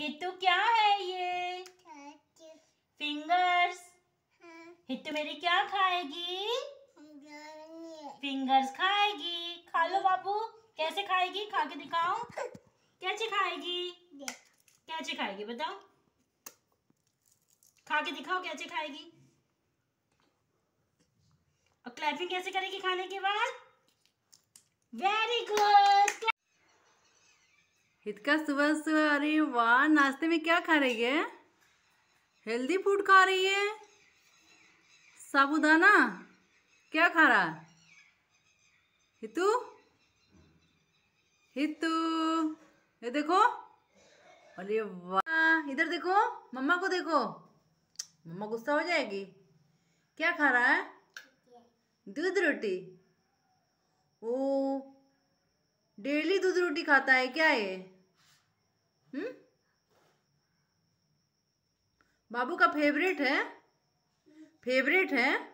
हितू क्या है ये फिंगर्स हाँ। हितू मेरी क्या खाएगी फिंगर्स खाएगी खा लो बाबू कैसे खाएगी खा के दिखाओ कैसे खाएगी कैसे खाएगी बताओ खा के दिखाओ कैसे खाएगी और क्लैपिंग कैसे करेगी खाने के बाद हितका सुबह सुबह अरे वाह नाश्ते में क्या खा रही है हेल्दी फूड खा रही है साबुदाना क्या खा रहा हितू हितू ये देखो अरे वाह इधर देखो मम्मा को देखो मम्मा गुस्सा हो जाएगी क्या खा रहा है दूध रोटी ओ डेली दूध रोटी खाता है क्या ये बाबू का फेवरेट है फेवरेट है